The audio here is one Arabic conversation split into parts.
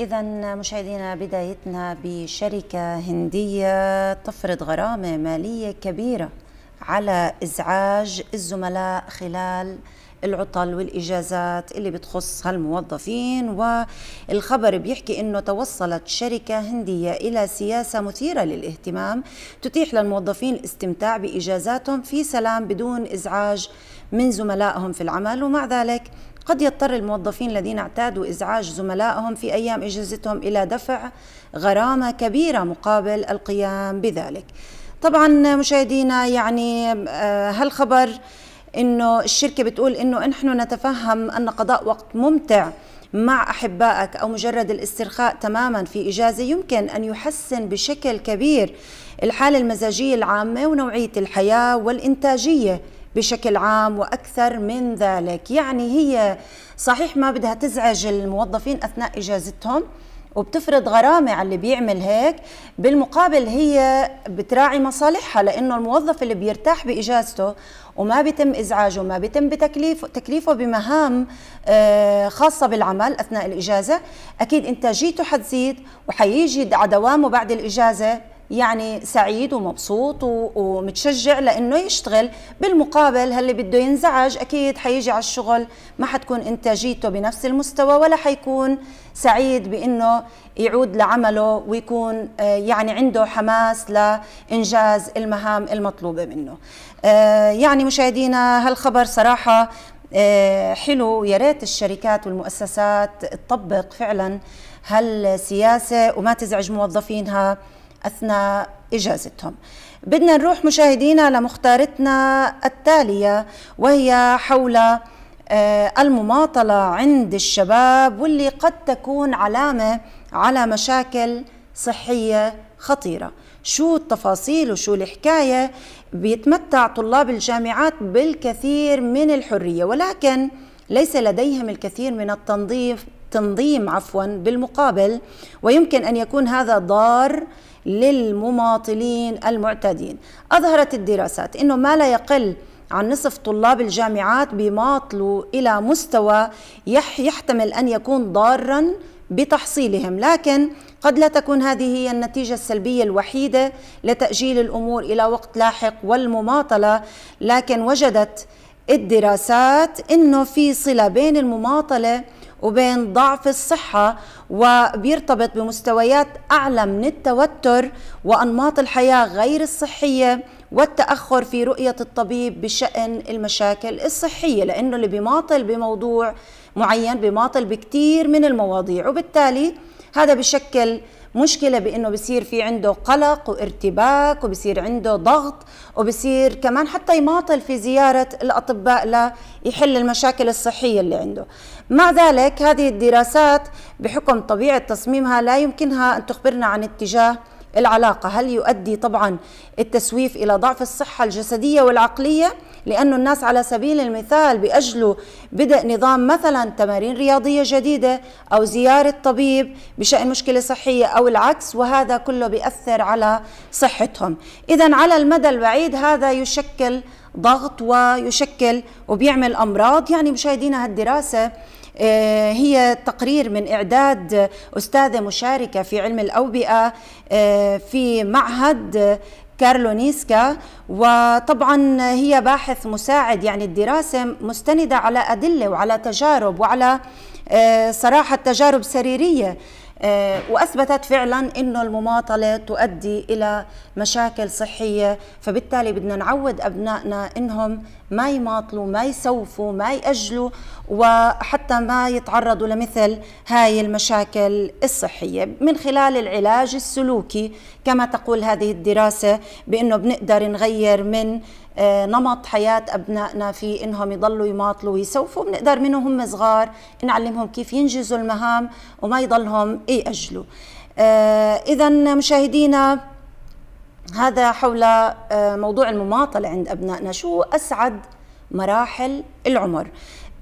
إذا مشاهدينا بدايتنا بشركة هندية تفرض غرامة مالية كبيرة على إزعاج الزملاء خلال العطل والإجازات اللي بتخص هالموظفين والخبر بيحكي أنه توصلت شركة هندية إلى سياسة مثيرة للاهتمام تتيح للموظفين الاستمتاع بإجازاتهم في سلام بدون إزعاج من زملائهم في العمل ومع ذلك قد يضطر الموظفين الذين اعتادوا إزعاج زملائهم في أيام إجازتهم إلى دفع غرامة كبيرة مقابل القيام بذلك طبعا مشاهدينا يعني آه، هالخبر انه الشركه بتقول انه نحن نتفهم ان قضاء وقت ممتع مع احبائك او مجرد الاسترخاء تماما في اجازه يمكن ان يحسن بشكل كبير الحاله المزاجيه العامه ونوعيه الحياه والانتاجيه بشكل عام واكثر من ذلك يعني هي صحيح ما بدها تزعج الموظفين اثناء اجازتهم وبتفرض غرامة على اللي بيعمل هيك بالمقابل هي بتراعي مصالحها لأنه الموظف اللي بيرتاح بإجازته وما بيتم إزعاجه ما بيتم بتكليفه تكليفه بمهام آه، خاصة بالعمل أثناء الإجازة أكيد إنتاجيته حتزيد وحيجي على دوامه بعد الإجازة يعني سعيد ومبسوط ومتشجع لانه يشتغل بالمقابل هاللي بده ينزعج اكيد حيجي على الشغل ما حتكون انتاجيته بنفس المستوى ولا حيكون سعيد بانه يعود لعمله ويكون آه، يعني عنده حماس لانجاز المهام المطلوبه منه آه، يعني مشاهدينا هالخبر صراحه آه، حلو يا ريت الشركات والمؤسسات تطبق فعلا هالسياسه وما تزعج موظفينها أثناء إجازتهم بدنا نروح مشاهدينا لمختارتنا التالية وهي حول آه، المماطلة عند الشباب واللي قد تكون علامة على مشاكل صحية خطيرة شو التفاصيل وشو الحكاية بيتمتع طلاب الجامعات بالكثير من الحرية ولكن ليس لديهم الكثير من التنظيف التنظيم عفوا بالمقابل ويمكن أن يكون هذا ضار للمماطلين المعتدين أظهرت الدراسات أنه ما لا يقل عن نصف طلاب الجامعات بيماطلوا إلى مستوى يحتمل أن يكون ضارا بتحصيلهم لكن قد لا تكون هذه هي النتيجة السلبية الوحيدة لتأجيل الأمور إلى وقت لاحق والمماطلة لكن وجدت الدراسات أنه في صلة بين المماطلة وبين ضعف الصحة وبيرتبط بمستويات أعلى من التوتر وأنماط الحياة غير الصحية والتأخر في رؤية الطبيب بشأن المشاكل الصحية لأنه اللي بيماطل بموضوع معين بيماطل بكتير من المواضيع وبالتالي هذا بشكل مشكله بانه بصير في عنده قلق وارتباك وبصير عنده ضغط وبصير كمان حتى يماطل في زياره الاطباء ليحل المشاكل الصحيه اللي عنده مع ذلك هذه الدراسات بحكم طبيعه تصميمها لا يمكنها ان تخبرنا عن اتجاه العلاقة هل يؤدي طبعا التسويف إلى ضعف الصحة الجسدية والعقلية لأن الناس على سبيل المثال بأجلوا بدء نظام مثلا تمارين رياضية جديدة أو زيارة طبيب بشأن مشكلة صحية أو العكس وهذا كله بيأثر على صحتهم إذا على المدى البعيد هذا يشكل ضغط ويشكل وبيعمل أمراض يعني مشاهدينا هالدراسة آه، هي تقرير من إعداد أستاذة مشاركة في علم الأوبئة آه، في معهد كارلونيسكا وطبعا هي باحث مساعد يعني الدراسة مستندة على أدلة وعلى تجارب وعلى آه، صراحة تجارب سريرية واثبتت فعلا انه المماطله تؤدي الى مشاكل صحيه فبالتالي بدنا نعود ابنائنا انهم ما يماطلوا ما يسوفوا ما يأجلوا وحتى ما يتعرضوا لمثل هاي المشاكل الصحية من خلال العلاج السلوكي كما تقول هذه الدراسة بأنه بنقدر نغير من آه، نمط حياة أبنائنا في إنهم يضلوا يماطلوا ويسوفوا بنقدر منهم هم صغار نعلمهم كيف ينجزوا المهام وما يضلهم يأجلوا آه، إذا مشاهدينا هذا حول آه، موضوع المماطلة عند أبنائنا شو أسعد مراحل العمر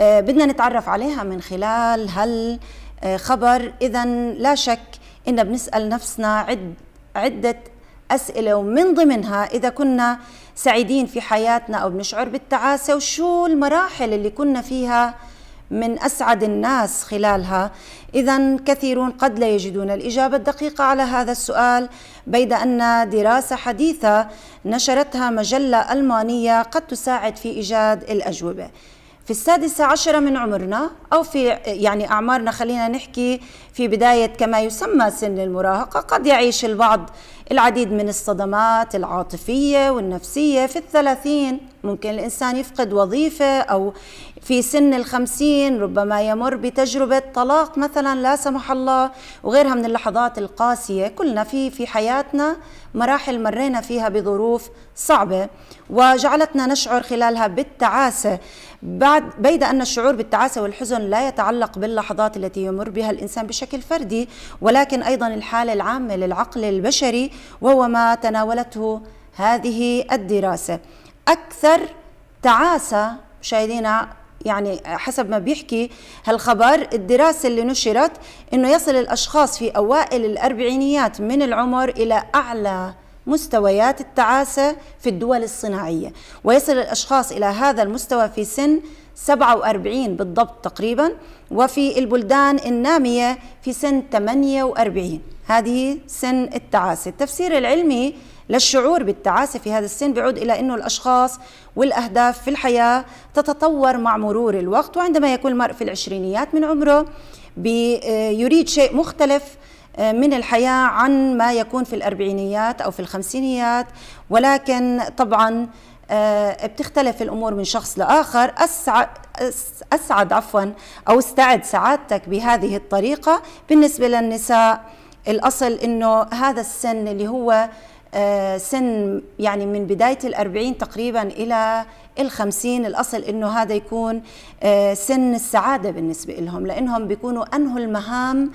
آه، بدنا نتعرف عليها من خلال هالخبر آه، إذا لا شك إن بنسأل نفسنا عد عدة أسئلة ومن ضمنها إذا كنا سعيدين في حياتنا أو بنشعر بالتعاسة وشو المراحل اللي كنا فيها من اسعد الناس خلالها اذا كثيرون قد لا يجدون الاجابه الدقيقه على هذا السؤال بيد ان دراسه حديثه نشرتها مجله المانيه قد تساعد في ايجاد الاجوبه في السادسة عشرة من عمرنا أو في يعني أعمارنا خلينا نحكي في بداية كما يسمى سن المراهقة قد يعيش البعض العديد من الصدمات العاطفية والنفسية في الثلاثين ممكن الإنسان يفقد وظيفة أو في سن الخمسين ربما يمر بتجربة طلاق مثلا لا سمح الله وغيرها من اللحظات القاسية كلنا في في حياتنا مراحل مرينا فيها بظروف صعبة وجعلتنا نشعر خلالها بالتعاسة بعد بيد أن الشعور بالتعاسة والحزن لا يتعلق باللحظات التي يمر بها الإنسان بشكل بشكل فردي ولكن أيضا الحالة العامة للعقل البشري وهو ما تناولته هذه الدراسة أكثر تعاسة مشاهدينا يعني حسب ما بيحكي هالخبر الدراسة اللي نشرت أنه يصل الأشخاص في أوائل الأربعينيات من العمر إلى أعلى مستويات التعاسة في الدول الصناعية ويصل الأشخاص إلى هذا المستوى في سن 47 بالضبط تقريبا وفي البلدان النامية في سن 48 هذه سن التعاسة التفسير العلمي للشعور بالتعاسة في هذا السن بيعود إلى أنه الأشخاص والأهداف في الحياة تتطور مع مرور الوقت وعندما يكون المرء في العشرينيات من عمره آه، يريد شيء مختلف آه، من الحياة عن ما يكون في الأربعينيات أو في الخمسينيات ولكن طبعا آه، بتختلف الأمور من شخص لآخر أسعد, أسعد عفوا أو استعد سعادتك بهذه الطريقة بالنسبة للنساء الأصل أنه هذا السن اللي هو آه، سن يعني من بداية الأربعين تقريبا إلى الخمسين الأصل أنه هذا يكون سن السعادة بالنسبة لهم لأنهم بيكونوا أنهوا المهام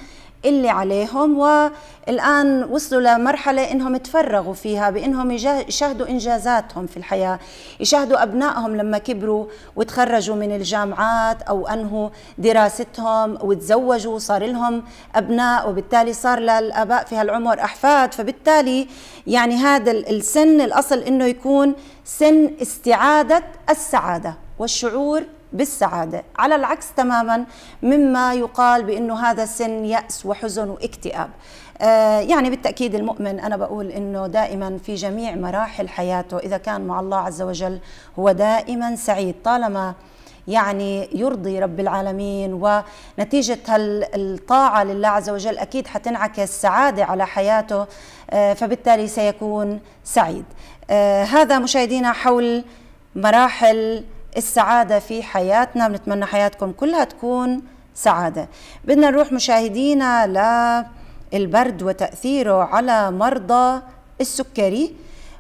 اللي عليهم والآن وصلوا لمرحلة إنهم تفرغوا فيها بإنهم يشاهدوا إنجازاتهم في الحياة يشاهدوا أبنائهم لما كبروا وتخرجوا من الجامعات أو أنهوا دراستهم وتزوجوا وصار لهم أبناء وبالتالي صار للآباء في هالعمر أحفاد فبالتالي يعني هذا السن الأصل إنه يكون سن استعادة السعادة والشعور بالسعادة على العكس تماما مما يقال بأنه هذا سن يأس وحزن واكتئاب آه، يعني بالتأكيد المؤمن أنا بقول أنه دائما في جميع مراحل حياته إذا كان مع الله عز وجل هو دائما سعيد طالما يعني يرضي رب العالمين ونتيجة الطاعة لله عز وجل أكيد حتنعكس سعادة على حياته آه، فبالتالي سيكون سعيد آه، هذا مشاهدينا حول مراحل السعادة في حياتنا بنتمنى حياتكم كلها تكون سعادة بدنا نروح مشاهدينا للبرد وتأثيره على مرضى السكري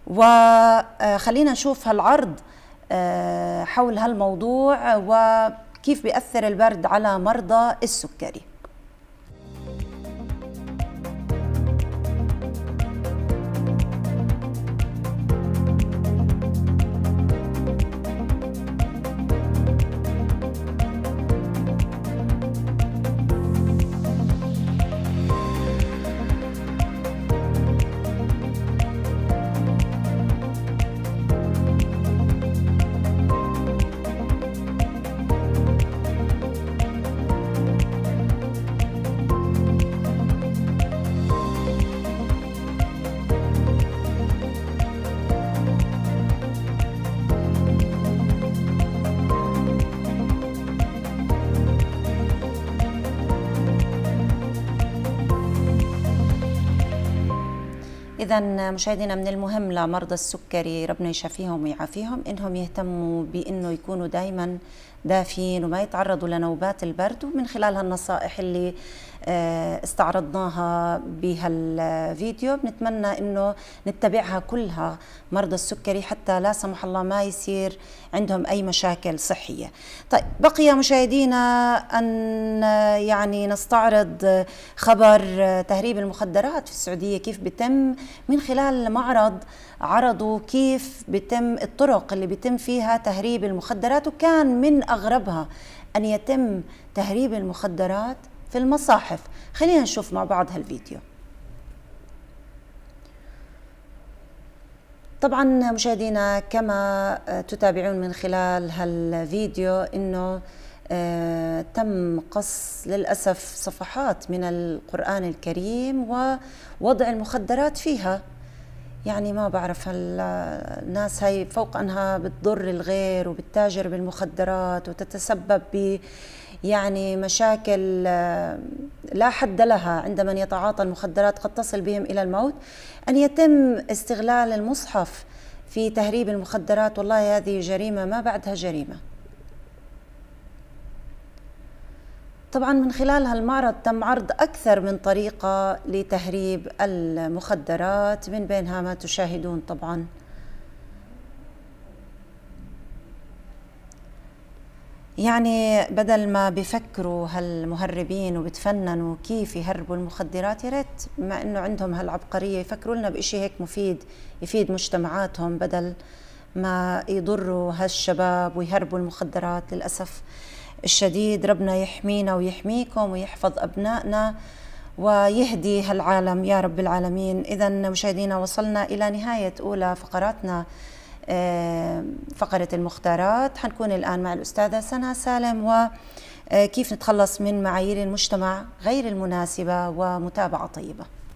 وخلينا آه، نشوف هالعرض آه، حول هالموضوع وكيف بيأثر البرد على مرضى السكري إذا مشاهدينا من المهم لمرضى السكري ربنا يشافيهم ويعافيهم إنهم يهتموا بإنه يكونوا دائما دافين وما يتعرضوا لنوبات البرد ومن خلال هالنصائح اللي آه، استعرضناها بهالفيديو بنتمنى انه نتبعها كلها مرضى السكري حتى لا سمح الله ما يصير عندهم اي مشاكل صحيه طيب بقي مشاهدينا ان يعني نستعرض خبر تهريب المخدرات في السعوديه كيف بتم من خلال معرض عرضوا كيف بتم الطرق اللي بتم فيها تهريب المخدرات وكان من اغربها ان يتم تهريب المخدرات في المصاحف خلينا نشوف مع بعض هالفيديو طبعا مشاهدينا كما آه، تتابعون من خلال هالفيديو انه آه، تم قص للاسف صفحات من القران الكريم ووضع المخدرات فيها يعني ما بعرف الناس هاي فوق انها بتضر الغير وبتتاجر بالمخدرات وتتسبب ب يعني مشاكل آه، لا حد لها عند من يتعاطى المخدرات قد تصل بهم الى الموت ان يتم استغلال المصحف في تهريب المخدرات والله هذه جريمه ما بعدها جريمه طبعا من خلال هالمعرض تم عرض أكثر من طريقة لتهريب المخدرات من بينها ما تشاهدون طبعا يعني بدل ما بفكروا هالمهربين وبتفننوا كيف يهربوا المخدرات يا ريت مع انه عندهم هالعبقريه يفكروا لنا بشيء هيك مفيد يفيد مجتمعاتهم بدل ما يضروا هالشباب ويهربوا المخدرات للاسف الشديد ربنا يحمينا ويحميكم ويحفظ ابنائنا ويهدي هالعالم يا رب العالمين اذا مشاهدينا وصلنا الى نهايه اولى فقراتنا آه، فقرة المختارات حنكون الآن مع الأستاذة سنة سالم وكيف آه، نتخلص من معايير المجتمع غير المناسبة ومتابعة طيبة